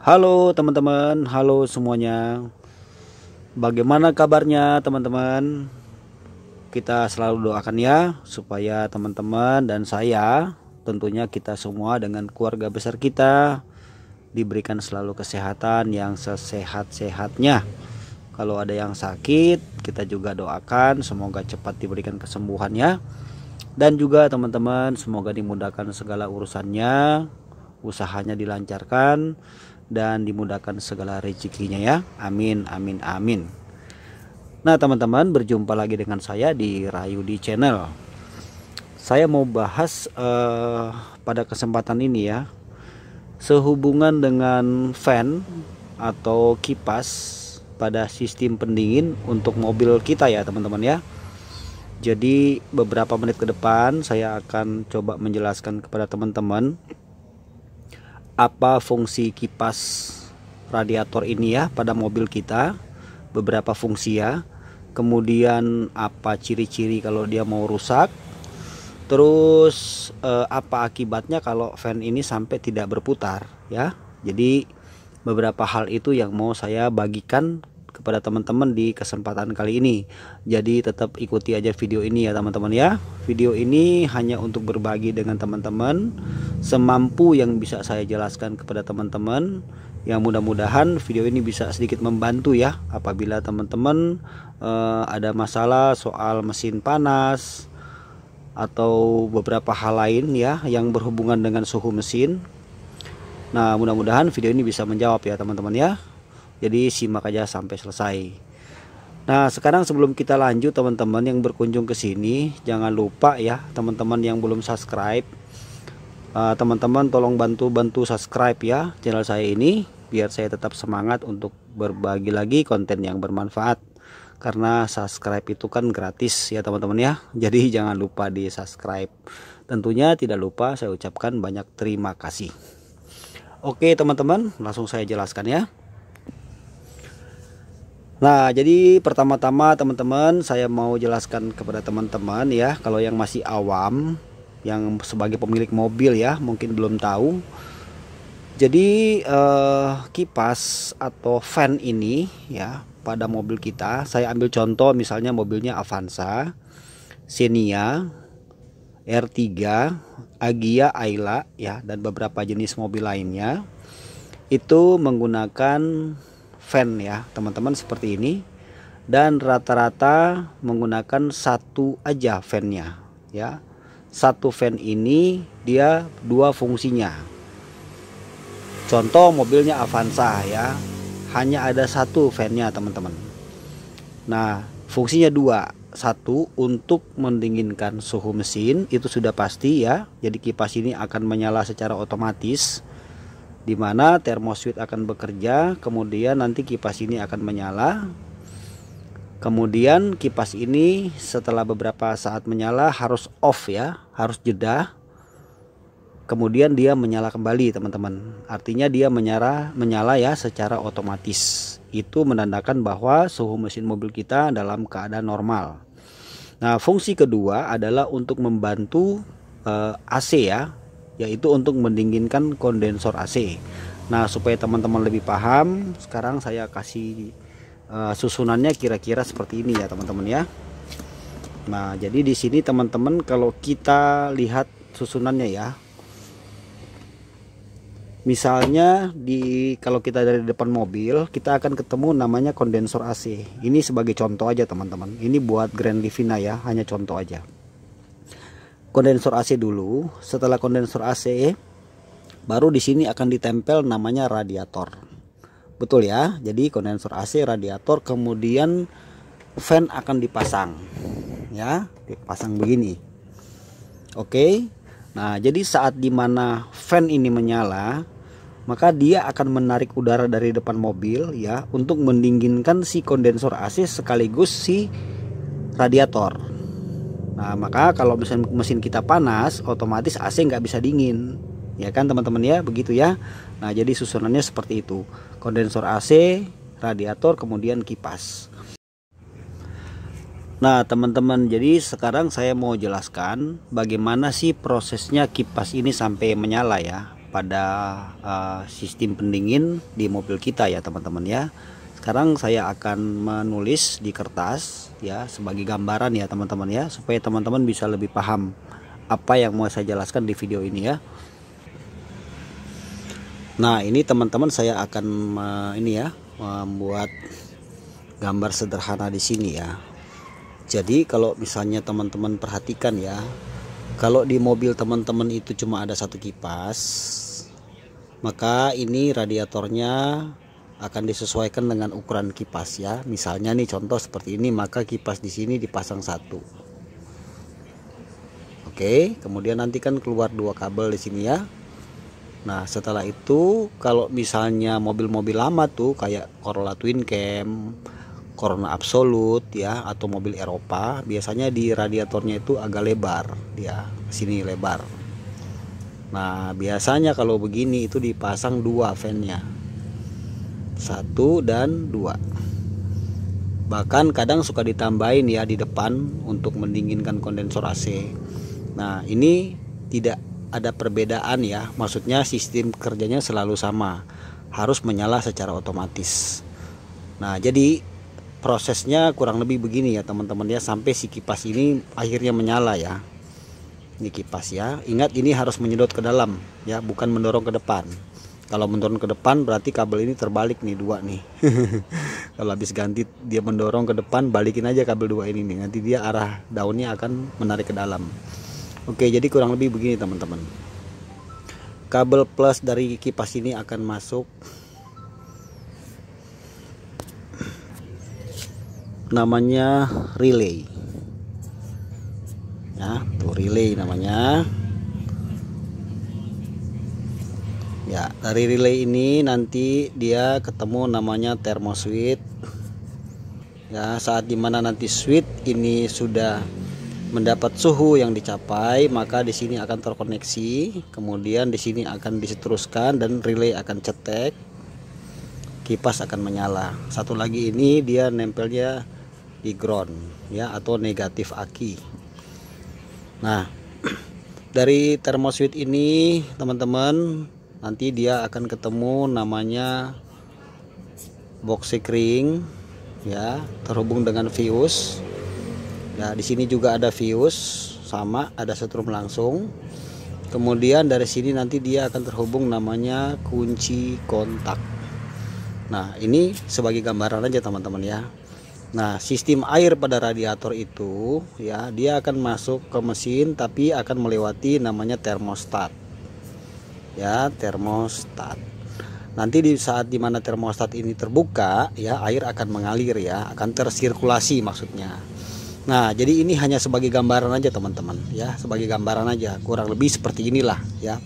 Halo teman-teman, halo semuanya. Bagaimana kabarnya teman-teman? Kita selalu doakan ya supaya teman-teman dan saya, tentunya kita semua dengan keluarga besar kita diberikan selalu kesehatan yang sesehat-sehatnya. Kalau ada yang sakit, kita juga doakan semoga cepat diberikan kesembuhannya. Dan juga teman-teman semoga dimudahkan segala urusannya, usahanya dilancarkan dan dimudahkan segala rezekinya ya. Amin amin amin. Nah, teman-teman, berjumpa lagi dengan saya di Rayu di Channel. Saya mau bahas uh, pada kesempatan ini ya sehubungan dengan fan atau kipas pada sistem pendingin untuk mobil kita ya, teman-teman ya. Jadi beberapa menit ke depan saya akan coba menjelaskan kepada teman-teman apa fungsi kipas radiator ini ya pada mobil kita beberapa fungsi ya kemudian apa ciri-ciri kalau dia mau rusak terus eh, apa akibatnya kalau fan ini sampai tidak berputar ya jadi beberapa hal itu yang mau saya bagikan kepada teman-teman di kesempatan kali ini jadi tetap ikuti aja video ini ya teman-teman ya video ini hanya untuk berbagi dengan teman-teman semampu yang bisa saya jelaskan kepada teman-teman yang mudah-mudahan video ini bisa sedikit membantu ya apabila teman-teman eh, ada masalah soal mesin panas atau beberapa hal lain ya yang berhubungan dengan suhu mesin nah mudah-mudahan video ini bisa menjawab ya teman-teman ya jadi simak aja sampai selesai. Nah, sekarang sebelum kita lanjut teman-teman yang berkunjung ke sini, jangan lupa ya teman-teman yang belum subscribe eh, teman-teman uh, tolong bantu-bantu subscribe ya channel saya ini biar saya tetap semangat untuk berbagi lagi konten yang bermanfaat karena subscribe itu kan gratis ya teman-teman ya jadi jangan lupa di subscribe tentunya tidak lupa saya ucapkan banyak terima kasih oke teman-teman langsung saya jelaskan ya Nah, jadi pertama-tama teman-teman saya mau jelaskan kepada teman-teman ya, kalau yang masih awam yang sebagai pemilik mobil ya, mungkin belum tahu. Jadi eh, kipas atau fan ini ya pada mobil kita, saya ambil contoh misalnya mobilnya Avanza, Xenia, R3, Agia, Ayla ya dan beberapa jenis mobil lainnya itu menggunakan fan ya teman-teman seperti ini dan rata-rata menggunakan satu aja fannya ya satu fan ini dia dua fungsinya contoh mobilnya Avanza ya hanya ada satu fannya teman-teman nah fungsinya dua satu untuk mendinginkan suhu mesin itu sudah pasti ya jadi kipas ini akan menyala secara otomatis di mana termoswitch akan bekerja, kemudian nanti kipas ini akan menyala. Kemudian kipas ini setelah beberapa saat menyala harus off ya, harus jeda. Kemudian dia menyala kembali, teman-teman. Artinya dia menyala menyala ya secara otomatis. Itu menandakan bahwa suhu mesin mobil kita dalam keadaan normal. Nah, fungsi kedua adalah untuk membantu eh, AC ya, yaitu untuk mendinginkan kondensor AC. Nah, supaya teman-teman lebih paham, sekarang saya kasih uh, susunannya kira-kira seperti ini ya, teman-teman ya. Nah, jadi di sini teman-teman kalau kita lihat susunannya ya. Misalnya di kalau kita dari depan mobil, kita akan ketemu namanya kondensor AC. Ini sebagai contoh aja, teman-teman. Ini buat Grand Livina ya, hanya contoh aja kondensor AC dulu. Setelah kondensor AC, baru di sini akan ditempel namanya radiator. Betul ya? Jadi kondensor AC, radiator, kemudian fan akan dipasang. Ya, dipasang begini. Oke. Nah, jadi saat dimana fan ini menyala, maka dia akan menarik udara dari depan mobil ya untuk mendinginkan si kondensor AC sekaligus si radiator Nah, maka kalau mesin mesin kita panas, otomatis AC nggak bisa dingin. Ya kan teman-teman ya, begitu ya. Nah, jadi susunannya seperti itu. Kondensor AC, radiator, kemudian kipas. Nah, teman-teman, jadi sekarang saya mau jelaskan bagaimana sih prosesnya kipas ini sampai menyala ya pada uh, sistem pendingin di mobil kita ya, teman-teman ya sekarang saya akan menulis di kertas ya sebagai gambaran ya teman-teman ya supaya teman-teman bisa lebih paham apa yang mau saya jelaskan di video ini ya nah ini teman-teman saya akan ini ya membuat gambar sederhana di sini ya jadi kalau misalnya teman-teman perhatikan ya kalau di mobil teman-teman itu cuma ada satu kipas maka ini radiatornya akan disesuaikan dengan ukuran kipas ya. Misalnya nih contoh seperti ini maka kipas di sini dipasang satu. Oke, kemudian nanti kan keluar dua kabel di sini ya. Nah, setelah itu kalau misalnya mobil-mobil lama tuh kayak Corolla Twin Cam, Corona Absolute ya atau mobil Eropa, biasanya di radiatornya itu agak lebar ya, sini lebar. Nah, biasanya kalau begini itu dipasang dua fan-nya satu dan dua bahkan kadang suka ditambahin ya di depan untuk mendinginkan kondensor AC nah ini tidak ada perbedaan ya maksudnya sistem kerjanya selalu sama harus menyala secara otomatis nah jadi prosesnya kurang lebih begini ya teman-teman ya sampai si kipas ini akhirnya menyala ya ini kipas ya ingat ini harus menyedot ke dalam ya bukan mendorong ke depan kalau mendorong ke depan berarti kabel ini terbalik nih dua nih kalau habis ganti dia mendorong ke depan balikin aja kabel dua ini nih nanti dia arah daunnya akan menarik ke dalam oke jadi kurang lebih begini teman-teman kabel plus dari kipas ini akan masuk namanya relay ya tuh relay namanya ya dari relay ini nanti dia ketemu namanya thermoswitch ya saat dimana nanti switch ini sudah mendapat suhu yang dicapai maka di sini akan terkoneksi kemudian di sini akan diteruskan dan relay akan cetek kipas akan menyala satu lagi ini dia nempelnya di ground ya atau negatif aki nah dari thermoswitch ini teman-teman nanti dia akan ketemu namanya boxy kering ya terhubung dengan fuse ya di sini juga ada fuse sama ada setrum langsung kemudian dari sini nanti dia akan terhubung namanya kunci kontak nah ini sebagai gambaran aja teman-teman ya Nah, sistem air pada radiator itu ya, dia akan masuk ke mesin tapi akan melewati namanya termostat ya termostat nanti di saat dimana termostat ini terbuka ya air akan mengalir ya akan tersirkulasi maksudnya nah jadi ini hanya sebagai gambaran aja teman-teman ya sebagai gambaran aja kurang lebih seperti inilah ya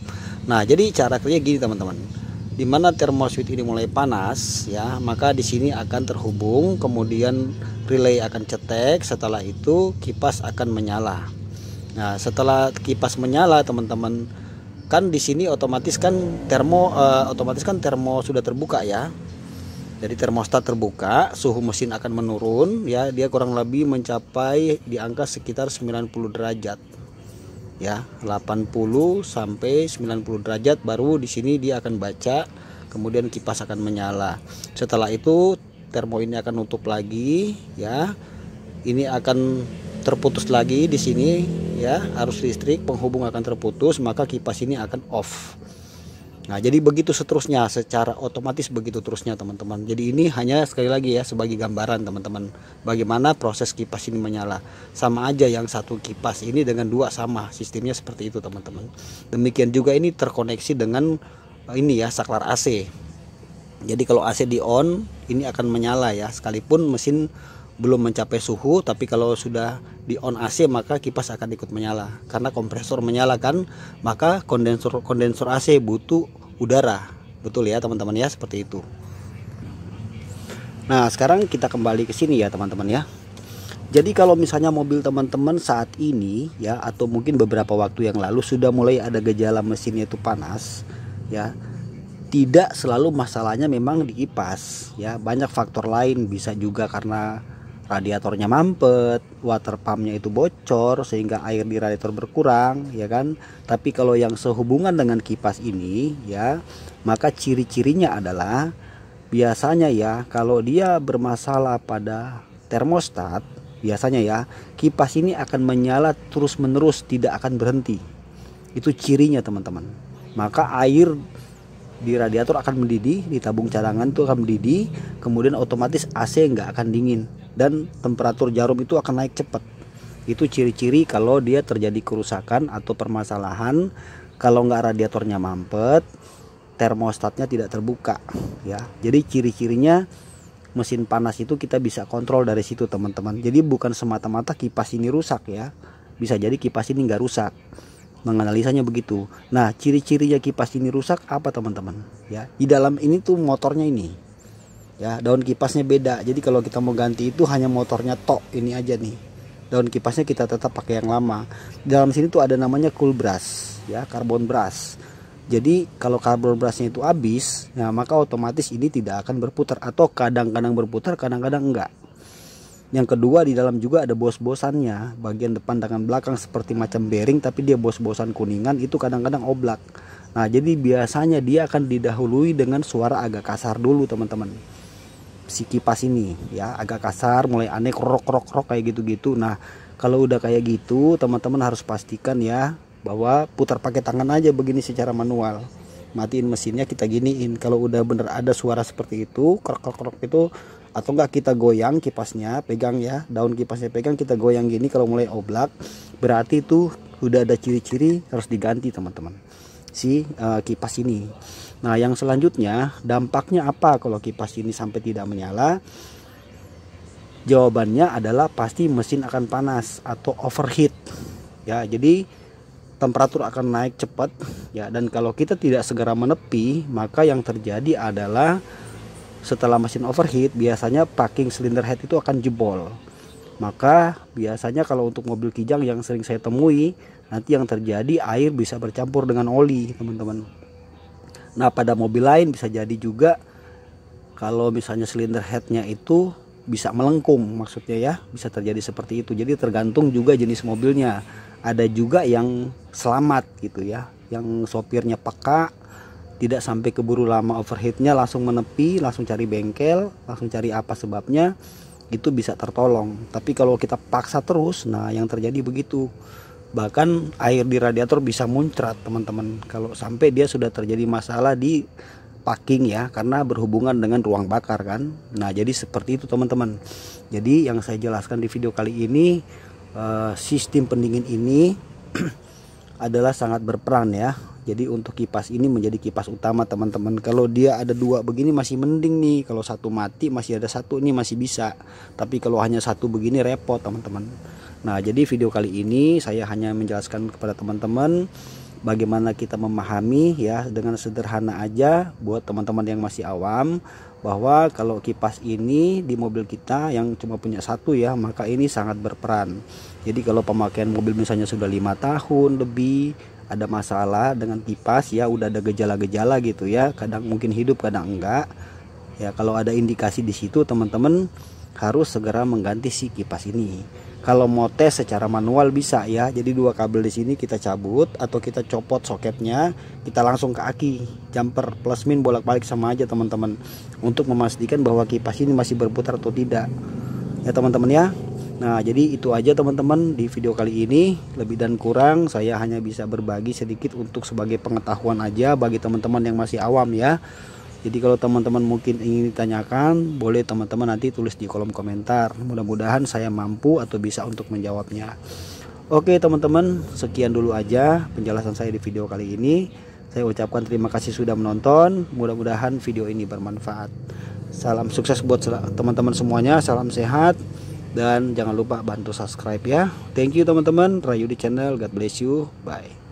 nah jadi cara kerja gini teman-teman dimana termostat ini mulai panas ya maka di sini akan terhubung kemudian relay akan cetek setelah itu kipas akan menyala nah setelah kipas menyala teman-teman kan di sini otomatis kan termo uh, otomatis kan termo sudah terbuka ya jadi termostat terbuka suhu mesin akan menurun ya dia kurang lebih mencapai di angka sekitar 90 derajat ya 80 sampai 90 derajat baru di sini dia akan baca kemudian kipas akan menyala setelah itu termo ini akan nutup lagi ya ini akan terputus lagi di sini ya arus listrik penghubung akan terputus maka kipas ini akan off Nah, jadi begitu seterusnya secara otomatis begitu terusnya teman-teman. Jadi ini hanya sekali lagi ya sebagai gambaran teman-teman bagaimana proses kipas ini menyala. Sama aja yang satu kipas ini dengan dua sama, sistemnya seperti itu teman-teman. Demikian juga ini terkoneksi dengan eh, ini ya saklar AC. Jadi kalau AC di on ini akan menyala ya sekalipun mesin belum mencapai suhu tapi kalau sudah di on AC maka kipas akan ikut menyala karena kompresor menyala kan maka kondensor kondensor AC butuh udara betul ya teman-teman ya seperti itu nah sekarang kita kembali ke sini ya teman-teman ya jadi kalau misalnya mobil teman-teman saat ini ya atau mungkin beberapa waktu yang lalu sudah mulai ada gejala mesinnya itu panas ya tidak selalu masalahnya memang di kipas ya banyak faktor lain bisa juga karena radiatornya mampet, water pumpnya itu bocor sehingga air di radiator berkurang, ya kan? Tapi kalau yang sehubungan dengan kipas ini, ya, maka ciri-cirinya adalah biasanya ya kalau dia bermasalah pada termostat, biasanya ya kipas ini akan menyala terus-menerus tidak akan berhenti. Itu cirinya teman-teman. Maka air di radiator akan mendidih, di tabung cadangan itu akan mendidih, kemudian otomatis AC nggak akan dingin dan temperatur jarum itu akan naik cepat. Itu ciri-ciri kalau dia terjadi kerusakan atau permasalahan kalau nggak radiatornya mampet, termostatnya tidak terbuka ya. Jadi ciri-cirinya mesin panas itu kita bisa kontrol dari situ teman-teman. Jadi bukan semata-mata kipas ini rusak ya. Bisa jadi kipas ini nggak rusak menganalisanya begitu. Nah, ciri-cirinya kipas ini rusak apa teman-teman? Ya, di dalam ini tuh motornya ini ya daun kipasnya beda jadi kalau kita mau ganti itu hanya motornya tok ini aja nih daun kipasnya kita tetap pakai yang lama dalam sini tuh ada namanya cool brush ya karbon brush jadi kalau karbon brushnya itu habis nah maka otomatis ini tidak akan berputar atau kadang-kadang berputar kadang-kadang enggak yang kedua di dalam juga ada bos-bosannya bagian depan dengan belakang seperti macam bearing tapi dia bos-bosan kuningan itu kadang-kadang oblak nah jadi biasanya dia akan didahului dengan suara agak kasar dulu teman-teman si kipas ini ya agak kasar mulai aneh krok krok krok kayak gitu-gitu nah kalau udah kayak gitu teman-teman harus pastikan ya bahwa putar pakai tangan aja begini secara manual matiin mesinnya kita giniin kalau udah bener ada suara seperti itu krok krok krok itu atau enggak kita goyang kipasnya pegang ya daun kipasnya pegang kita goyang gini kalau mulai oblak berarti itu udah ada ciri-ciri harus diganti teman-teman si uh, kipas ini Nah, yang selanjutnya, dampaknya apa kalau kipas ini sampai tidak menyala? Jawabannya adalah pasti mesin akan panas atau overheat. Ya, jadi temperatur akan naik cepat ya dan kalau kita tidak segera menepi, maka yang terjadi adalah setelah mesin overheat biasanya packing silinder head itu akan jebol. Maka biasanya kalau untuk mobil kijang yang sering saya temui, nanti yang terjadi air bisa bercampur dengan oli, teman-teman. Nah pada mobil lain bisa jadi juga kalau misalnya silinder headnya itu bisa melengkung maksudnya ya bisa terjadi seperti itu. Jadi tergantung juga jenis mobilnya. Ada juga yang selamat gitu ya, yang sopirnya peka, tidak sampai keburu lama overheatnya langsung menepi, langsung cari bengkel, langsung cari apa sebabnya itu bisa tertolong. Tapi kalau kita paksa terus, nah yang terjadi begitu Bahkan air di radiator bisa muncrat, teman-teman. Kalau sampai dia sudah terjadi masalah di packing ya karena berhubungan dengan ruang bakar kan. Nah, jadi seperti itu teman-teman. Jadi yang saya jelaskan di video kali ini eh, sistem pendingin ini adalah sangat berperan ya. Jadi untuk kipas ini menjadi kipas utama teman-teman. Kalau dia ada dua begini masih mending nih. Kalau satu mati masih ada satu ini masih bisa. Tapi kalau hanya satu begini repot teman-teman. Nah, jadi video kali ini saya hanya menjelaskan kepada teman-teman bagaimana kita memahami ya dengan sederhana aja buat teman-teman yang masih awam bahwa kalau kipas ini di mobil kita yang cuma punya satu ya maka ini sangat berperan. Jadi kalau pemakaian mobil misalnya sudah lima tahun lebih ada masalah dengan kipas ya udah ada gejala-gejala gitu ya kadang mungkin hidup kadang enggak ya kalau ada indikasi di situ teman-teman harus segera mengganti si kipas ini kalau mau tes secara manual bisa ya. Jadi dua kabel di sini kita cabut atau kita copot soketnya, kita langsung ke aki jumper plus min bolak-balik sama aja teman-teman untuk memastikan bahwa kipas ini masih berputar atau tidak. Ya teman-teman ya. Nah, jadi itu aja teman-teman di video kali ini. Lebih dan kurang saya hanya bisa berbagi sedikit untuk sebagai pengetahuan aja bagi teman-teman yang masih awam ya. Jadi kalau teman-teman mungkin ingin ditanyakan, boleh teman-teman nanti tulis di kolom komentar. Mudah-mudahan saya mampu atau bisa untuk menjawabnya. Oke teman-teman, sekian dulu aja penjelasan saya di video kali ini. Saya ucapkan terima kasih sudah menonton. Mudah-mudahan video ini bermanfaat. Salam sukses buat teman-teman semuanya. Salam sehat. Dan jangan lupa bantu subscribe ya. Thank you teman-teman. Rayu di channel. God bless you. Bye.